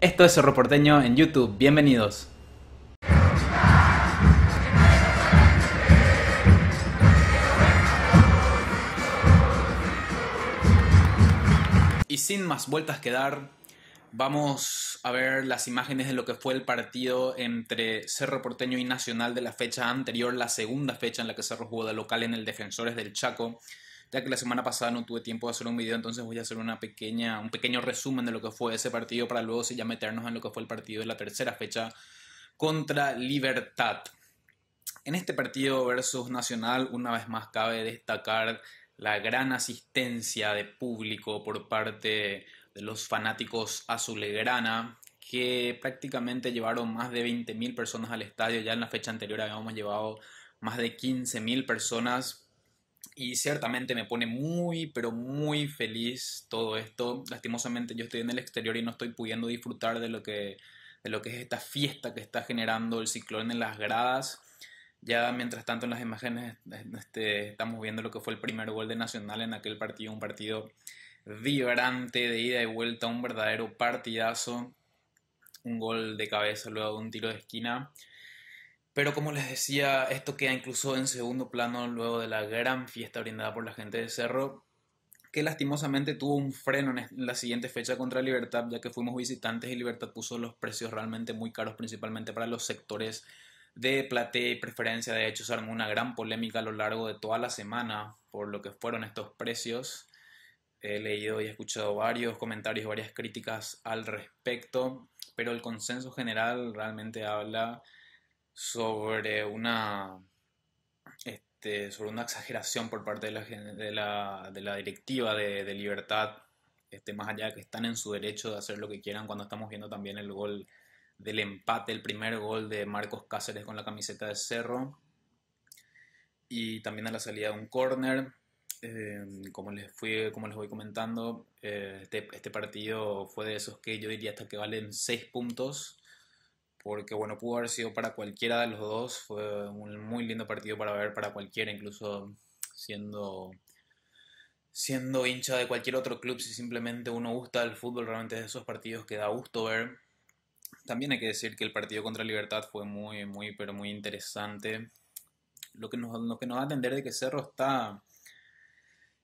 Esto es Cerro Porteño en YouTube. Bienvenidos. Y sin más vueltas que dar, vamos a ver las imágenes de lo que fue el partido entre Cerro Porteño y Nacional de la fecha anterior, la segunda fecha en la que Cerro jugó de local en el Defensores del Chaco ya que la semana pasada no tuve tiempo de hacer un video, entonces voy a hacer una pequeña, un pequeño resumen de lo que fue ese partido para luego ya meternos en lo que fue el partido de la tercera fecha contra Libertad. En este partido versus Nacional, una vez más cabe destacar la gran asistencia de público por parte de los fanáticos azulegrana, que prácticamente llevaron más de 20.000 personas al estadio. Ya en la fecha anterior habíamos llevado más de 15.000 personas y ciertamente me pone muy, pero muy feliz todo esto. Lastimosamente yo estoy en el exterior y no estoy pudiendo disfrutar de lo que, de lo que es esta fiesta que está generando el ciclón en las gradas. Ya mientras tanto en las imágenes este, estamos viendo lo que fue el primer gol de Nacional en aquel partido, un partido vibrante de ida y vuelta, un verdadero partidazo, un gol de cabeza luego de un tiro de esquina. Pero como les decía, esto queda incluso en segundo plano luego de la gran fiesta brindada por la gente de Cerro, que lastimosamente tuvo un freno en la siguiente fecha contra Libertad, ya que fuimos visitantes y Libertad puso los precios realmente muy caros, principalmente para los sectores de platea y preferencia. De hecho, se armó una gran polémica a lo largo de toda la semana por lo que fueron estos precios. He leído y escuchado varios comentarios, y varias críticas al respecto, pero el consenso general realmente habla sobre una este, sobre una exageración por parte de la, de la, de la directiva de, libertad, este, más allá de que están en su derecho de hacer lo que quieran, cuando estamos viendo también el gol del empate, el primer gol de Marcos Cáceres con la camiseta de Cerro, y también a la salida de un corner. Eh, como, les fui, como les voy comentando, eh, este, este partido fue de esos que yo diría hasta que valen 6 puntos porque bueno, pudo haber sido para cualquiera de los dos, fue un muy lindo partido para ver para cualquiera, incluso siendo siendo hincha de cualquier otro club, si simplemente uno gusta el fútbol, realmente es de esos partidos que da gusto ver. También hay que decir que el partido contra Libertad fue muy, muy, pero muy interesante. Lo que nos, lo que nos da a entender de que Cerro está,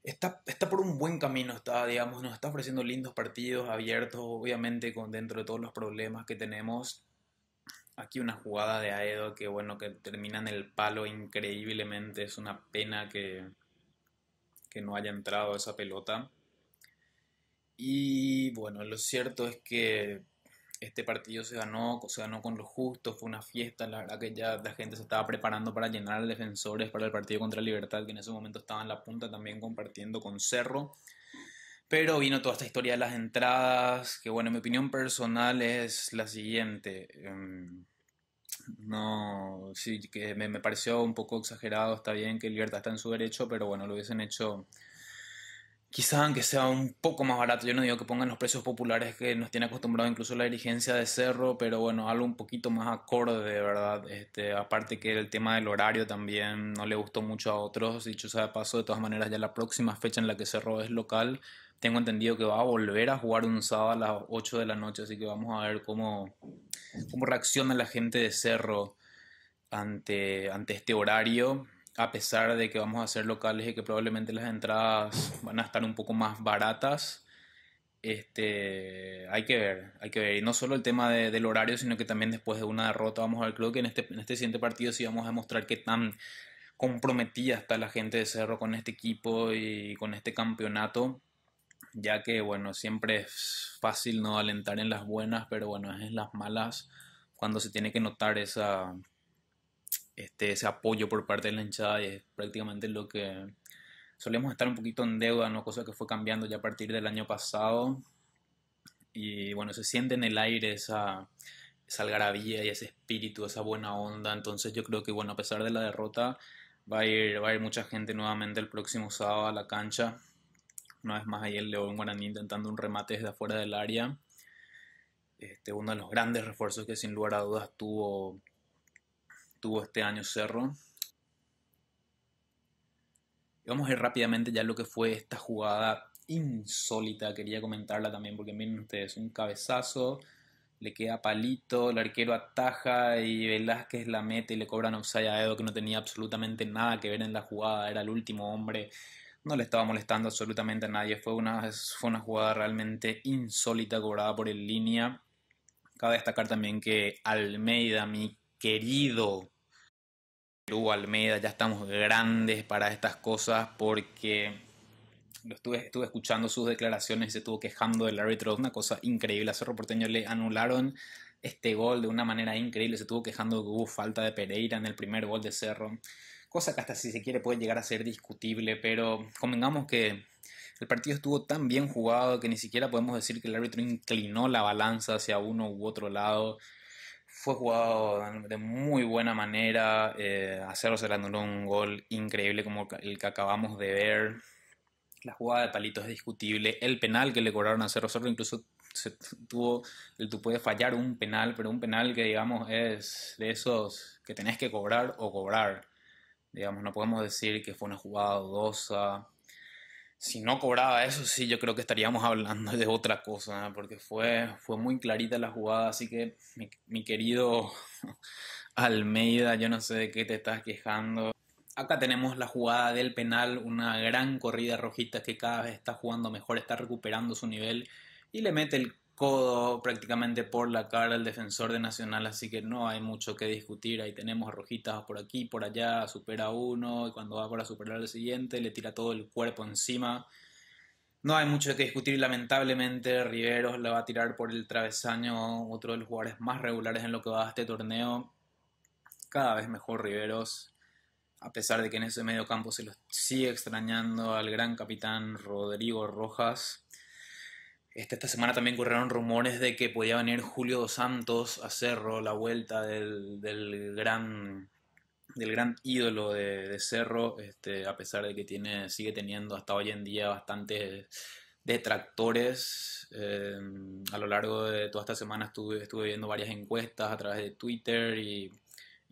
está, está por un buen camino, está, digamos, nos está ofreciendo lindos partidos abiertos, obviamente con dentro de todos los problemas que tenemos. Aquí una jugada de Aedo que bueno, que termina en el palo increíblemente. Es una pena que, que no haya entrado esa pelota. Y bueno, lo cierto es que este partido se ganó, se ganó con lo justo, fue una fiesta, la que ya la gente se estaba preparando para llenar a defensores para el partido contra Libertad, que en ese momento estaba en la punta también compartiendo con Cerro. Pero vino toda esta historia de las entradas, que bueno, mi opinión personal es la siguiente. Em, no, sí, que me, pareció un poco exagerado, está bien que Libertad está en su derecho, pero bueno, lo hubiesen hecho quizás aunque sea un poco más barato. Yo no digo que pongan los precios populares que nos tiene acostumbrado incluso la dirigencia de Cerro, pero bueno, algo un poquito más acorde, de ¿verdad? Este, aparte que el tema del horario también no le gustó mucho a otros, dicho sea de paso, de todas maneras ya la próxima fecha en la que Cerro es local tengo entendido que va a volver a jugar un sábado a las 8 de la noche, así que vamos a ver cómo, cómo reacciona la gente de Cerro ante, ante este horario, a pesar de que vamos a ser locales y que probablemente las entradas van a estar un poco más baratas. Este, hay que ver, hay que ver. Y no solo el tema del horario, sino que también después de una derrota, vamos a ver, creo que en este, en este siguiente partido sí vamos a demostrar qué tan comprometida está la gente de Cerro con este equipo y con este campeonato ya que bueno, siempre es fácil no alentar en las buenas, pero bueno, es en las malas cuando se tiene que notar esa, este, ese apoyo por parte de la hinchada y es prácticamente lo que solemos estar un poquito en deuda, ¿no? cosa que fue cambiando ya a partir del año pasado y bueno, se siente en el aire esa, esa algarabía y ese espíritu, esa buena onda, entonces yo creo que bueno, a pesar de la derrota, va a ir, va a ir mucha gente nuevamente el próximo sábado a la cancha una vez más ahí el León Guaraní intentando un remate desde afuera del área. Este, uno de los grandes refuerzos que sin lugar a dudas tuvo, tuvo este año Cerro. Y vamos a ir rápidamente ya lo que fue esta jugada insólita. Quería comentarla también porque miren ustedes, un cabezazo le queda palito, el arquero ataja y Velázquez la mete y le cobran a Edo que no tenía absolutamente nada que ver en la jugada, era el último hombre no le estaba molestando absolutamente a nadie. Fue una, jugada realmente insólita cobrada por el línea. Cabe destacar también que Almeida, mi querido Almeida, ya estamos grandes para estas cosas porque lo estuve, estuve escuchando sus declaraciones y se estuvo quejando del árbitro. Una cosa increíble. A Cerro Porteño le anularon este gol de una manera increíble. Se estuvo quejando que hubo falta de Pereira en el primer gol de Cerro cosa que hasta si se quiere puede llegar a ser discutible, pero convengamos que el partido estuvo tan bien jugado que ni siquiera podemos decir que el árbitro inclinó la balanza hacia uno u otro lado. Fue jugado de muy buena manera. Eh, a Cerro se le anuló un gol increíble como el que acabamos de ver. La jugada de palitos es discutible. El penal que le cobraron a Cerro incluso se tuvo el tú puedes fallar un penal, pero un penal que digamos es de esos que tenés que cobrar o cobrar. Digamos, no podemos decir que fue una jugada dudosa. Si no cobraba eso, sí, yo creo que estaríamos hablando de otra cosa, porque fue, fue muy clarita la jugada, así que mi, mi querido Almeida, yo no sé de qué te estás quejando. Acá tenemos la jugada del penal, una gran corrida rojita que cada vez está jugando mejor, está recuperando su nivel y le mete el codo prácticamente por la cara al defensor de Nacional, así que no hay mucho que discutir. Ahí tenemos a rojitas por aquí, por allá, supera uno y cuando va para superar al siguiente le tira todo el cuerpo encima. No hay mucho que discutir, lamentablemente Riveros la va a tirar por el travesaño, otro de los jugadores más regulares en lo que va a este torneo. Cada vez mejor Riveros, a pesar de que en ese medio campo se lo sigue extrañando al gran capitán Rodrigo Rojas este, esta semana también corrieron rumores de que podía venir Julio Dos Santos a Cerro, la vuelta del, del gran del gran ídolo de, Cerro, este, a pesar de que tiene, sigue teniendo hasta hoy en día bastantes detractores. Eh, a lo largo de toda esta semana estuve, estuve viendo varias encuestas a través de Twitter y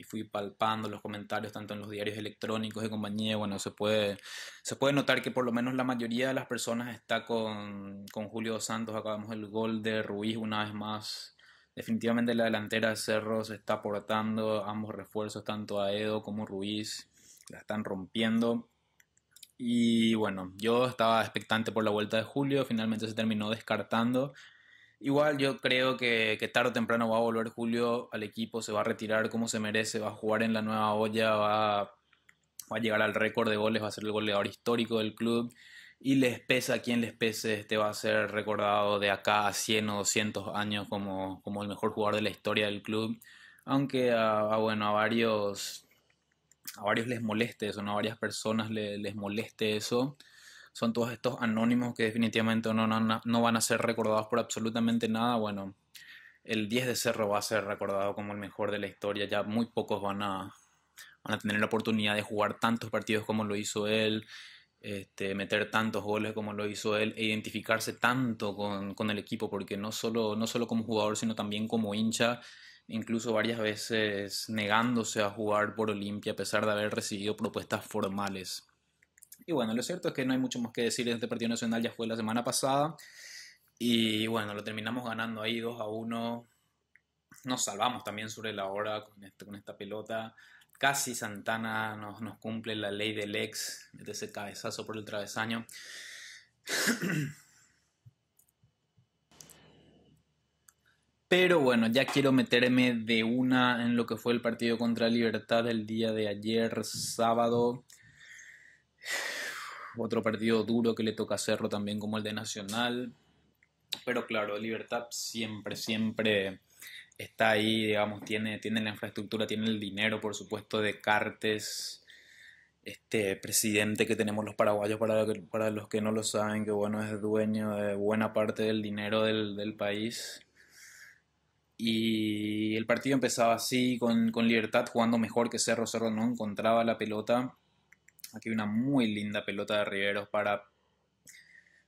y fui palpando los comentarios tanto en los diarios electrónicos de compañía, bueno, se puede, se puede notar que por lo menos la mayoría de las personas está con, con Julio Santos, acabamos el gol de Ruiz una vez más. Definitivamente la delantera de Cerro se está aportando ambos refuerzos, tanto a Edo como Ruiz, la están rompiendo. Y bueno, yo estaba expectante por la vuelta de Julio, finalmente se terminó descartando. Igual yo creo que, tarde o temprano va a volver Julio al equipo, se va a retirar como se merece, va a jugar en la nueva olla, va, a, llegar al récord de goles, va a ser el goleador histórico del club. Y les pesa a quien les pese, este va a ser recordado de acá a 100 o 200 años como, el mejor jugador de la historia del club. Aunque a, bueno, a varios, a varios les moleste eso, ¿no? a varias personas les moleste eso son todos estos anónimos que definitivamente no, no, no van a ser recordados por absolutamente nada, bueno, el 10 de Cerro va a ser recordado como el mejor de la historia, ya muy pocos van a, van a tener la oportunidad de jugar tantos partidos como lo hizo él, este, meter tantos goles como lo hizo él, e identificarse tanto con, con, el equipo, porque no solo, no solo como jugador, sino también como hincha, incluso varias veces negándose a jugar por Olimpia a pesar de haber recibido propuestas formales. Y bueno, lo cierto es que no hay mucho más que decir. Este partido nacional ya fue la semana pasada. Y bueno, lo terminamos ganando ahí 2 a 1. Nos salvamos también sobre la hora este, con, esta pelota. Casi Santana nos, nos cumple la ley del ex, de ese cabezazo por el travesaño. Pero bueno, ya quiero meterme de una en lo que fue el partido contra Libertad el día de ayer, sábado. Otro partido duro que le toca a Cerro también como el de Nacional. Pero claro, Libertad siempre, siempre está ahí, digamos, tiene, tiene la infraestructura, tiene el dinero, por supuesto, de Cartes, este presidente que tenemos los paraguayos, para, los que no lo saben, que bueno, es dueño de buena parte del dinero del, país. Y el partido empezaba así, con, libertad, jugando mejor que Cerro. Cerro no encontraba la pelota. Aquí hay una muy linda pelota de Riveros para,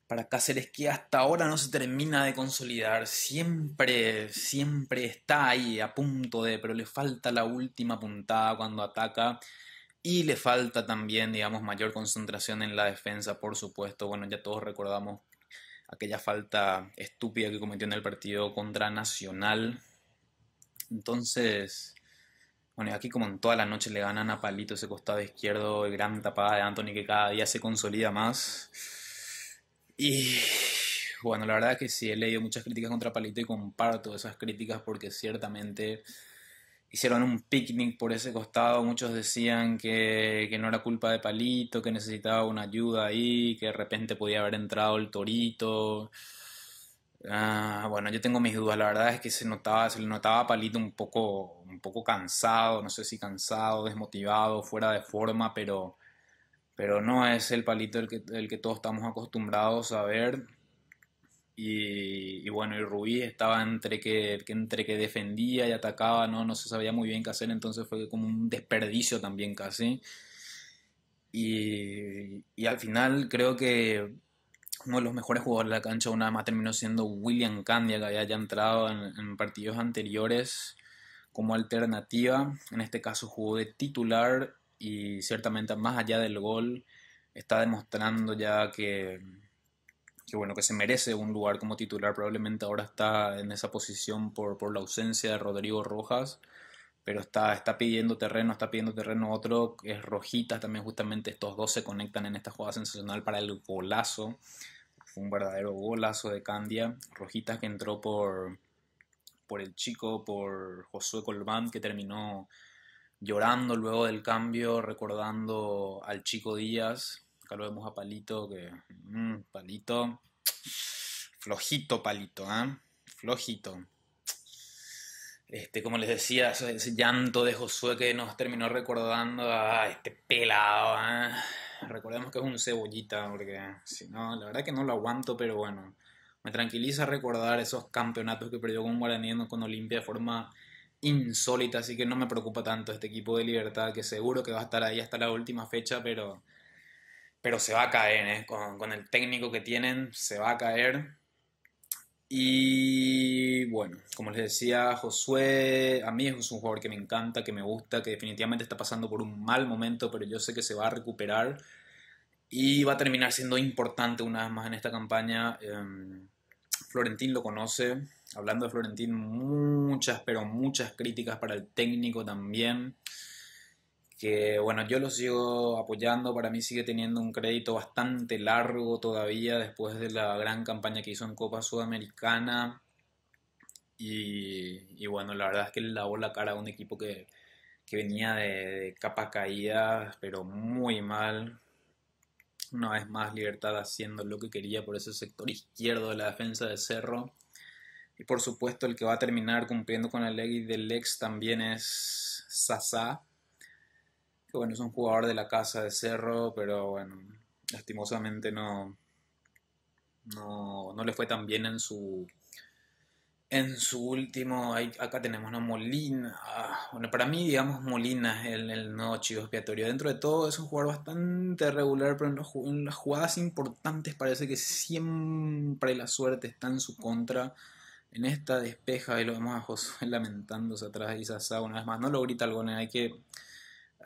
para Cáceres que hasta ahora no se termina de consolidar. Siempre, siempre está ahí a punto de, pero le falta la última puntada cuando ataca. Y le falta también, digamos, mayor concentración en la defensa, por supuesto. Bueno, ya todos recordamos aquella falta estúpida que cometió en el partido contra Nacional. Entonces, bueno, y aquí como en toda la noche le ganan a Palito ese costado izquierdo, gran tapada de Anthony que cada día se consolida más. Y bueno, la verdad es que sí, he leído muchas críticas contra Palito y comparto esas críticas porque ciertamente hicieron un picnic por ese costado. Muchos decían que, que no era culpa de Palito, que necesitaba una ayuda ahí, que de repente podía haber entrado el torito. Ah, bueno, yo tengo mis dudas. La verdad es que se notaba, se le notaba a Palito un poco, un poco cansado, no sé si cansado, desmotivado, fuera de forma, pero, pero no es el Palito el que, todos estamos acostumbrados a ver. Y, bueno, y Rubí estaba entre que, entre que defendía y atacaba, no, no se sabía muy bien qué hacer, entonces fue como un desperdicio también casi. y al final creo que uno de los mejores jugadores de la cancha una vez más terminó siendo William Candia, que había ya entrado en, partidos anteriores como alternativa. En este caso jugó de titular y ciertamente más allá del gol está demostrando ya que, que bueno, que se merece un lugar como titular. Probablemente ahora está en esa posición por, la ausencia de Rodrigo Rojas pero está, está pidiendo terreno, está pidiendo terreno otro, es Rojitas también justamente, estos dos se conectan en esta jugada sensacional para el golazo un verdadero golazo de Candia. Rojitas que entró por, por el chico, por Josué Colmán, que terminó llorando luego del cambio, recordando al chico Díaz. Acá lo vemos a Palito, que. Mm, palito. Flojito, Palito, ¿eh? Flojito. Este, como les decía, ese llanto de Josué que nos terminó recordando a este pelado, ¿eh? Recordemos que es un cebollita, porque si no, la verdad que no lo aguanto, pero bueno, me tranquiliza recordar esos campeonatos que perdió con Guaraní con Olimpia de forma insólita, así que no me preocupa tanto este equipo de Libertad, que seguro que va a estar ahí hasta la última fecha, pero, pero se va a caer, ¿eh? con, con el técnico que tienen, se va a caer. Y bueno, como les decía Josué, a mí es un jugador que me encanta, que me gusta, que definitivamente está pasando por un mal momento, pero yo sé que se va a recuperar y va a terminar siendo importante una vez más en esta campaña. Em, Florentín lo conoce, hablando de Florentín, muchas, pero muchas críticas para el técnico también que bueno, yo lo sigo apoyando, para mí sigue teniendo un crédito bastante largo todavía después de la gran campaña que hizo en Copa Sudamericana. Y, bueno, la verdad es que le lavó la cara a un equipo que, venía de, capa caída, pero muy mal. Una vez más, Libertad haciendo lo que quería por ese sector izquierdo de la defensa de Cerro. Y por supuesto, el que va a terminar cumpliendo con la ley del ex también es Sasa que bueno, es un jugador de la casa de Cerro, pero bueno, lastimosamente no, no, le fue tan bien en su en su último, acá tenemos una Molina. Ah, bueno, para mí, digamos, Molina es el, el nuevo expiatorio. Dentro de todo es un jugador bastante regular, pero en, las jugadas importantes parece que siempre la suerte está en su contra. En esta despeja y lo vemos a Josué lamentándose atrás de Isaza una vez más. No lo grita el hay que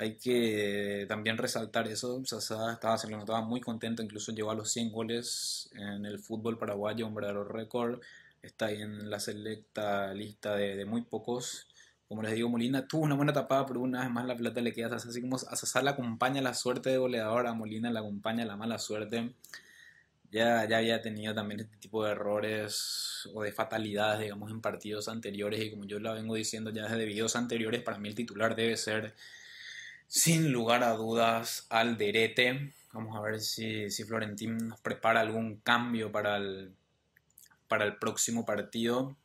hay que también resaltar eso. Sasa estaba, se lo notaba muy contento, incluso llegó a los 100 goles en el fútbol paraguayo, un verdadero récord. Está ahí en la selecta lista de, muy pocos. Como les digo, Molina tuvo una buena tapada, pero una vez más la plata le queda a Así como a Sasa la acompaña la suerte de goleador, a Molina la acompaña la mala suerte. Ya, ya había tenido también este tipo de errores o de fatalidades, digamos, en partidos anteriores. Y como yo la vengo diciendo ya desde videos anteriores, para mí el titular debe ser sin lugar a dudas al derete. Vamos a ver si, Florentín nos prepara algún cambio para el, para el próximo partido.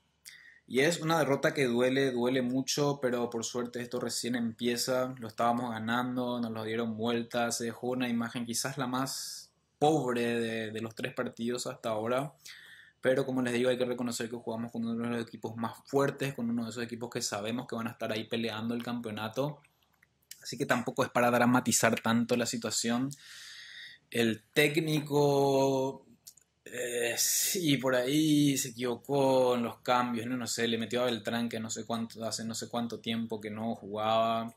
Y es una derrota que duele, duele mucho, pero por suerte esto recién empieza. Lo estábamos ganando, nos lo dieron vuelta, se dejó una imagen quizás la más pobre de, de los tres partidos hasta ahora. Pero como les digo, hay que reconocer que jugamos con uno de los equipos más fuertes, con uno de esos equipos que sabemos que van a estar ahí peleando el campeonato. Así que tampoco es para dramatizar tanto la situación. El técnico, y eh, sí, por ahí se equivocó en los cambios, no, sé, le metió a Beltrán que no sé cuánto, hace no sé cuánto tiempo que no jugaba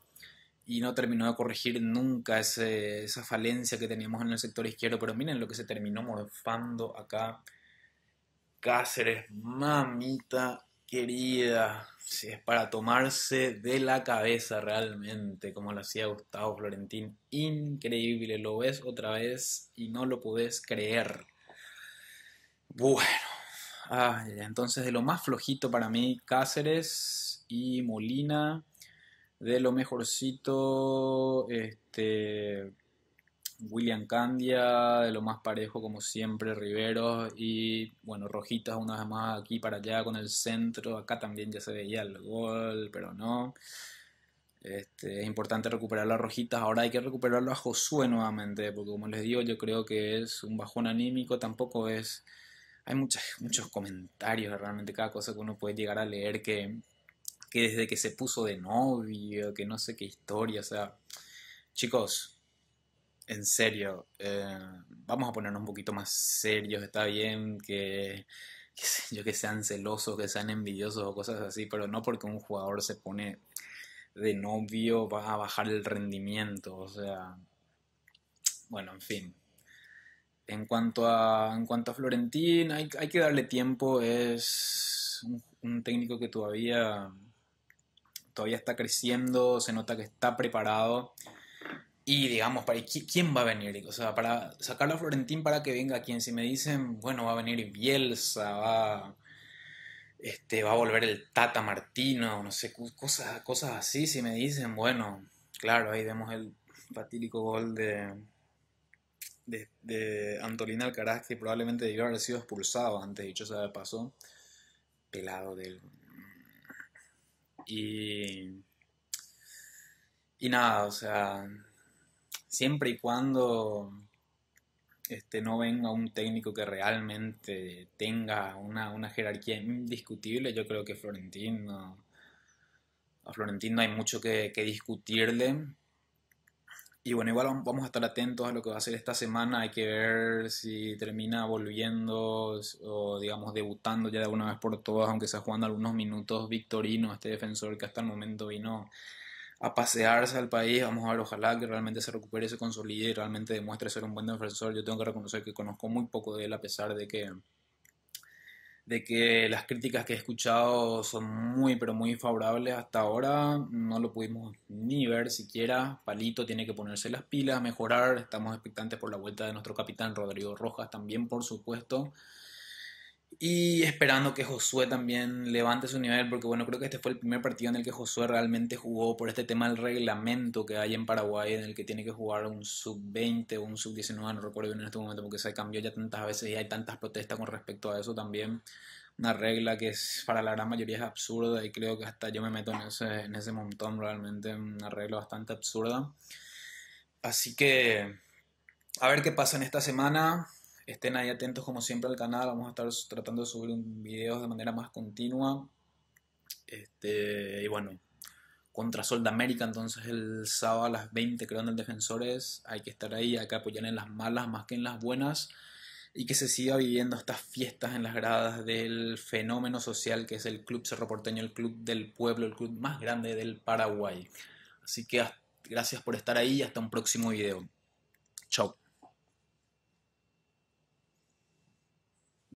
y no terminó de corregir nunca esa falencia que teníamos en el sector izquierdo, pero miren lo que se terminó morfando acá. Cáceres, mamita, querida, si es para tomarse de la cabeza realmente, como lo hacía Gustavo Florentín, increíble, lo ves otra vez y no lo puedes creer. Bueno, ah, entonces de lo más flojito para mí, Cáceres y Molina, de lo mejorcito, este... William Candia, de lo más parejo como siempre, Rivero y bueno, Rojitas una vez más aquí para allá con el centro, acá también ya se veía el gol, pero no. Este, es importante recuperar a Rojitas, ahora hay que recuperarlo a Josué nuevamente, porque como les digo, yo creo que es un bajón anímico, tampoco es... Hay muchos, muchos comentarios, realmente cada cosa que uno puede llegar a leer que, que desde que se puso de novio, que no sé qué historia, o sea, chicos, en serio, eh, vamos a ponernos un poquito más serios, está bien que, yo, que sean celosos, que sean envidiosos o cosas así, pero no porque un jugador se pone de novio va a bajar el rendimiento, o sea, bueno, en fin. En cuanto a, en cuanto a Florentín, hay, que darle tiempo, es un, un técnico que todavía, todavía está creciendo, se nota que está preparado. Y digamos, para, ¿quién va a venir? O sea, para sacar a Florentín para que venga quien, si me dicen, bueno, va a venir Bielsa, va, este, va a volver el Tata Martino, no sé, cosas, cosas así, si me dicen, bueno, claro, ahí vemos el fatídico gol de, de, Antolín Alcaraz, que probablemente debió haber sido expulsado antes, dicho sea de paso, pelado él. Y... Y nada, o sea, siempre y cuando este, no venga un técnico que realmente tenga una, jerarquía indiscutible, yo creo que Florentino a Florentino hay mucho que, discutirle. Y bueno, igual vamos a estar atentos a lo que va a ser esta semana. Hay que ver si termina volviendo o, digamos, debutando ya de una vez por todas, aunque sea jugando algunos minutos. Victorino, este defensor que hasta el momento vino a pasearse al país. Vamos a ver, ojalá que realmente se recupere, se consolide y realmente demuestre ser un buen defensor. Yo tengo que reconocer que conozco muy poco de él a pesar de que de que las críticas que he escuchado son muy pero muy favorables hasta ahora, no lo pudimos ni ver siquiera, Palito tiene que ponerse las pilas, mejorar, estamos expectantes por la vuelta de nuestro capitán Rodrigo Rojas también por supuesto, y esperando que Josué también levante su nivel, porque bueno, creo que este fue el primer partido en el que Josué realmente jugó por este tema del reglamento que hay en Paraguay, en el que tiene que jugar un sub-20 o un sub-19, no recuerdo bien en este momento, porque se cambió ya tantas veces y hay tantas protestas con respecto a eso también. Una regla que es, para la gran mayoría es absurda y creo que hasta yo me meto en ese, en ese montón realmente, una regla bastante absurda. Así que, a ver qué pasa en esta semana Estén ahí atentos como siempre al canal, vamos a estar tratando de subir videos de manera más continua. Este, y bueno, contra Sol de América, entonces el sábado a las 20 creo en el Defensores, hay que estar ahí, hay que apoyar en las malas más que en las buenas y que se siga viviendo estas fiestas en las gradas del fenómeno social que es el Club Cerro Porteño, el club del pueblo, el club más grande del Paraguay. Así que gracias por estar ahí y hasta un próximo video. Chao.